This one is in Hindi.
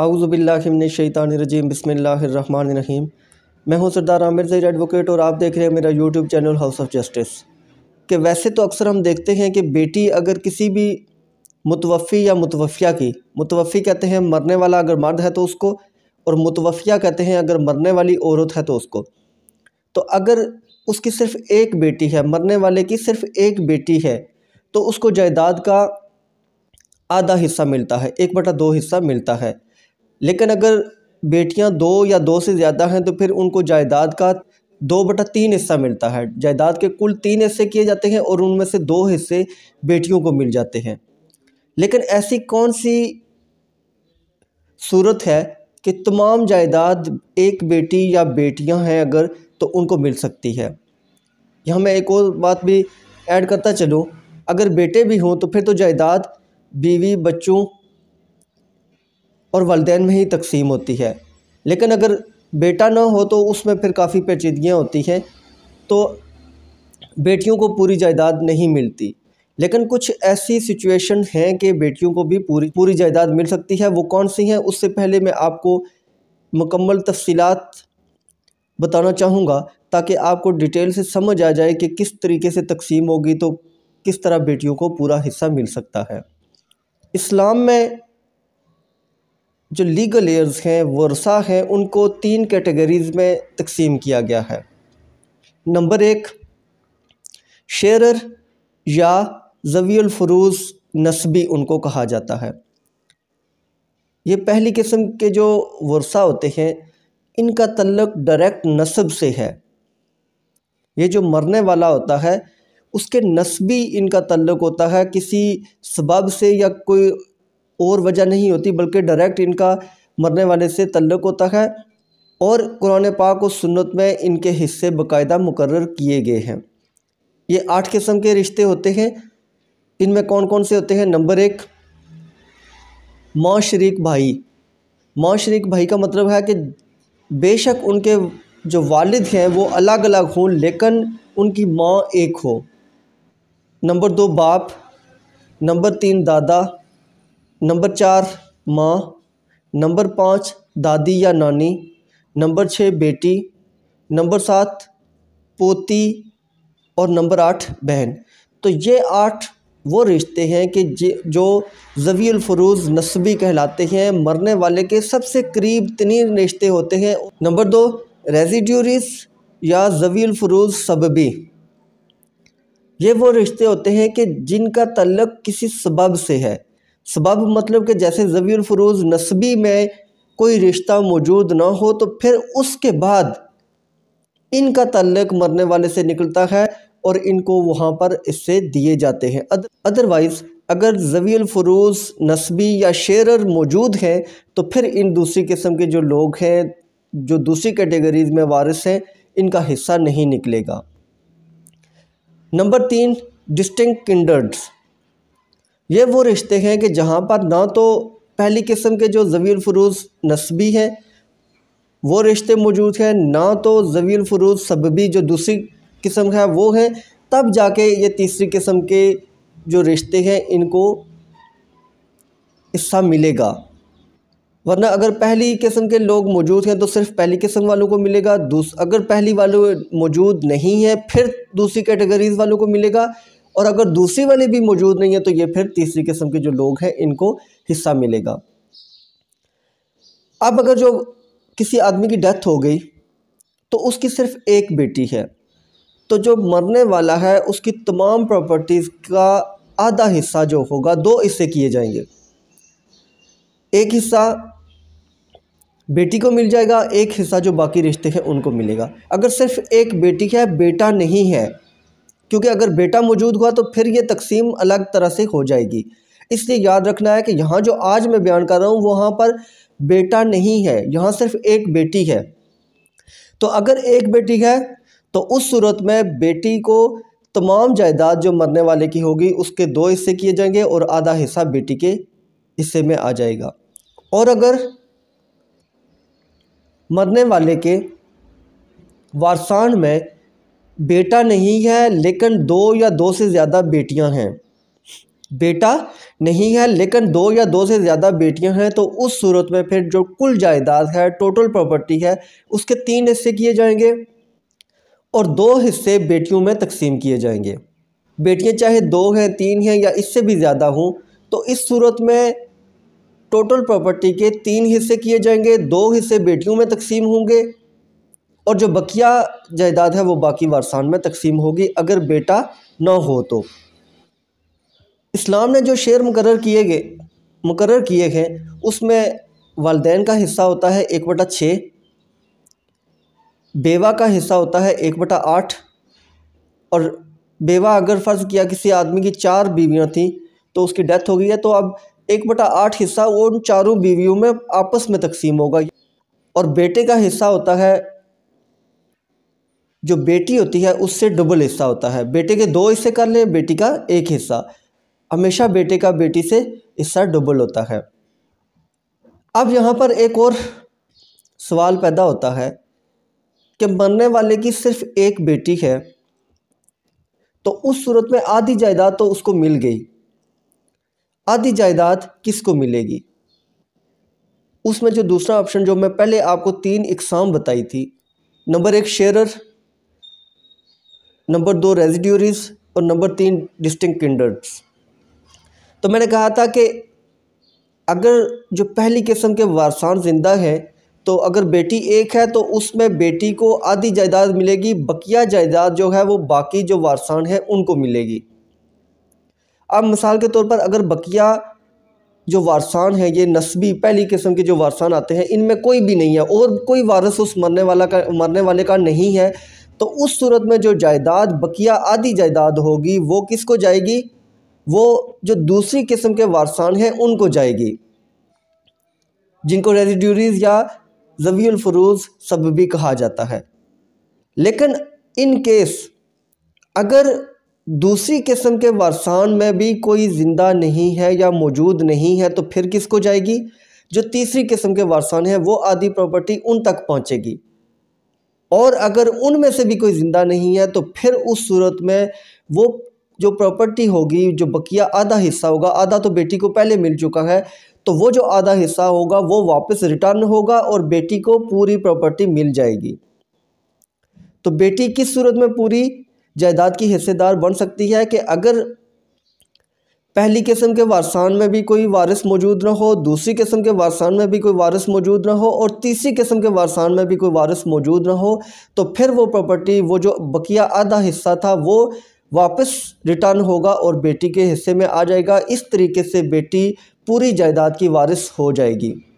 आउज़बिल्लाशैतानरजीम बसमीम मैं हूं सरदार आमिर जहीर एडवोकेट और आप देख रहे हैं मेरा YouTube channel House of Justice कि वैसे तो अक्सर हम देखते हैं कि बेटी अगर किसी भी मुतवफ़ी या मुतवफ़िया की मुतवफ़ी कहते हैं मरने वाला अगर मर्द है तो उसको और मुतवफ़िया कहते हैं अगर मरने वाली औरत है तो उसको तो अगर उसकी सिर्फ़ एक बेटी है मरने वाले की सिर्फ़ एक बेटी है तो उसको जायदाद का आधा हिस्सा मिलता है एक बटा दो हिस्सा मिलता है लेकिन अगर बेटियां दो या दो से ज़्यादा हैं तो फिर उनको जायदाद का दो बटा तीन हिस्सा मिलता है जायदाद के कुल तीन हिस्से किए जाते हैं और उनमें से दो हिस्से बेटियों को मिल जाते हैं लेकिन ऐसी कौन सी सूरत है कि तमाम जायदाद एक बेटी या बेटियां हैं अगर तो उनको मिल सकती है यहाँ मैं एक और बात भी ऐड करता चलूँ अगर बेटे भी हों तो फिर तो जायदाद बीवी बच्चों और वालदेन में ही तकसीम होती है लेकिन अगर बेटा ना हो तो उसमें फिर काफ़ी पेचीदगियाँ होती हैं तो बेटियों को पूरी जायदाद नहीं मिलती लेकिन कुछ ऐसी सिचुएशन हैं कि बेटियों को भी पूरी पूरी जायदाद मिल सकती है वो कौन सी हैं उससे पहले मैं आपको मुकम्मल तफसीलात बताना चाहूँगा ताकि आपको डिटेल से समझ आ जाए कि किस तरीके से तकसीम होगी तो किस तरह बेटियों को पूरा हिस्सा मिल सकता है इस्लाम में जो लीगल एयर्स हैं वर्षा हैं उनको तीन कैटेगरीज़ में तकसीम किया गया है नंबर एक शेरर या जवीलफरूज नस्बी उनको कहा जाता है ये पहली किस्म के जो वर्षा होते हैं इनका तल्लक डायरेक्ट नस्ब से है ये जो मरने वाला होता है उसके नस्बी इनका तल्लक होता है किसी सबब से या कोई और वजह नहीं होती बल्कि डायरेक्ट इनका मरने वाले से तल्लक होता है और कुरान पाक और सुन्नत में इनके हिस्से बाकायदा मुकर किए गए हैं ये आठ किस्म के रिश्ते होते हैं इनमें कौन कौन से होते हैं नंबर एक माँ शरीक भाई माँ शरीक भाई का मतलब है कि बेशक उनके जो वालिद हैं वो अलग अलग हों लेकिन उनकी माँ एक हो नंबर दो बाप नंबर तीन दादा नंबर चार माँ नंबर पाँच दादी या नानी नंबर छः बेटी नंबर सात पोती और नंबर आठ बहन तो ये आठ वो रिश्ते हैं कि जो जवील फ़रूज़ नस्बी कहलाते हैं मरने वाले के सबसे करीब तीन रिश्ते होते हैं नंबर दो रेजिड्यूरिस या जवील फ़रूज़ सबबी ये वो रिश्ते होते हैं कि जिनका तल्लक किसी सबब से है सबब मतलब कि जैसे जवीर फरूज नस्बी में कोई रिश्ता मौजूद ना हो तो फिर उसके बाद इनका तल्लक मरने वाले से निकलता है और इनको वहाँ पर इससे दिए जाते हैं अदरवाइज़ अगर जवील फ़रूज नस्बी या शेरर मौजूद हैं तो फिर इन दूसरी किस्म के जो लोग हैं जो दूसरी कैटेगरीज में वारिस हैं इनका हिस्सा नहीं निकलेगा नंबर तीन डिस्टिंग किंडर्ड्स ये वो रिश्ते हैं कि जहाँ पर ना तो पहली किस्म के जो ज़वील फ़रूज नस्बी हैं वो रिश्ते मौजूद हैं ना तो ज़वील फ़रूज सबबी जो दूसरी किस्म है वो हैं तब जाके ये तीसरी किस्म के जो रिश्ते हैं इनको हिस्सा मिलेगा वरना अगर पहली किस्म के लोग मौजूद हैं तो सिर्फ पहली किस्म वालों को मिलेगा दूस अगर पहली वालों मौजूद नहीं है फिर दूसरी कैटेगरीज़ वालों को मिलेगा और अगर दूसरी वाली भी मौजूद नहीं है तो ये फिर तीसरी किस्म के जो लोग हैं इनको हिस्सा मिलेगा अब अगर जो किसी आदमी की डेथ हो गई तो उसकी सिर्फ एक बेटी है तो जो मरने वाला है उसकी तमाम प्रॉपर्टीज़ का आधा हिस्सा जो होगा दो हिस्से किए जाएंगे एक हिस्सा बेटी को मिल जाएगा एक हिस्सा जो बाकी रिश्ते हैं उनको मिलेगा अगर सिर्फ एक बेटी है बेटा नहीं है क्योंकि अगर बेटा मौजूद हुआ तो फिर ये तकसीम अलग तरह से हो जाएगी इसलिए याद रखना है कि यहाँ जो आज मैं बयान कर रहा हूँ वहाँ पर बेटा नहीं है यहाँ सिर्फ एक बेटी है तो अगर एक बेटी है तो उस सूरत में बेटी को तमाम जायदाद जो मरने वाले की होगी उसके दो हिस्से किए जाएंगे और आधा हिस्सा बेटी के हिस्से में आ जाएगा और अगर मरने वाले के वारसान में बेटा नहीं है लेकिन दो या दो से ज़्यादा बेटियां हैं बेटा नहीं है लेकिन दो या दो से ज़्यादा बेटियां हैं तो उस सूरत में फिर जो कुल जायदाद है टोटल प्रॉपर्टी है उसके तीन हिस्से किए जाएंगे और दो हिस्से बेटियों में तकसीम किए जाएंगे बेटियां चाहे दो हैं तीन हैं या इससे भी ज़्यादा हों तो इस सूरत में टोटल प्रॉपर्टी के तीन हिस्से किए जाएंगे दो हिस्से बेटियों में तकसीम होंगे और जो बकिया जायदाद है वो बाकी वारसान में तकसीम होगी अगर बेटा ना हो तो इस्लाम ने जो शेयर मुकर किए गए मुकर किए गए उसमें वालदेन का हिस्सा होता है एक बटा छः बेवा का हिस्सा होता है एक बटा आठ और बेवा अगर फ़र्ज़ किया किसी आदमी की चार बीवियाँ थीं तो उसकी डेथ हो गई है तो अब एक बटा आठ हिस्सा वो उन चारों बीवियों में आपस में तकसीम होगा और बेटे का हिस्सा होता है जो बेटी होती है उससे डबल हिस्सा होता है बेटे के दो हिस्से कर ले बेटी का एक हिस्सा हमेशा बेटे का बेटी से हिस्सा डबल होता है अब यहाँ पर एक और सवाल पैदा होता है कि मरने वाले की सिर्फ एक बेटी है तो उस सूरत में आधी जायदाद तो उसको मिल गई आधी जायदाद किसको मिलेगी उसमें जो दूसरा ऑप्शन जो मैं पहले आपको तीन इकसाम बताई थी नंबर एक शेरर नंबर दो रेजिड्यूरीज और नंबर तीन डिस्टिंग किंडर्ड्स तो मैंने कहा था कि अगर जो पहली किस्म के वारसान ज़िंदा है तो अगर बेटी एक है तो उसमें बेटी को आधी जायदाद मिलेगी बकिया जायदाद जो है वो बाकी जो वारसान है उनको मिलेगी अब मिसाल के तौर पर अगर बकिया जो वारसान है ये नस्बी पहली किस्म के जो वारसान आते हैं इनमें कोई भी नहीं है और कोई वारस उस मरने वाला का मरने वाले का नहीं है तो उस सूरत में जो जायदाद बकिया आदि जायदाद होगी वो किसको जाएगी वो जो दूसरी किस्म के वारसान हैं उनको जाएगी जिनको रेजिड्यूरीज या जवीलफरूज सब भी कहा जाता है लेकिन इन केस अगर दूसरी किस्म के वारसान में भी कोई ज़िंदा नहीं है या मौजूद नहीं है तो फिर किसको जाएगी जो तीसरी किस्म के वारसान हैं वो आधी प्रॉपर्टी उन तक पहुँचेगी और अगर उनमें से भी कोई ज़िंदा नहीं है तो फिर उस सूरत में वो जो प्रॉपर्टी होगी जो बकिया आधा हिस्सा होगा आधा तो बेटी को पहले मिल चुका है तो वो जो आधा हिस्सा होगा वो वापस रिटर्न होगा और बेटी को पूरी प्रॉपर्टी मिल जाएगी तो बेटी किस सूरत में पूरी जायदाद की हिस्सेदार बन सकती है कि अगर पहली किस्म के वारसान में भी कोई वारिस मौजूद ना हो दूसरी किस्म के वारसान में भी कोई वारिस मौजूद ना हो और तीसरी किस्म के वारसान में भी कोई वारिस मौजूद ना हो तो फिर वो प्रॉपर्टी वो जो बकिया आधा हिस्सा था वो वापस रिटर्न होगा और बेटी के हिस्से में आ जाएगा इस तरीके से बेटी पूरी जायदाद की वारिस हो जाएगी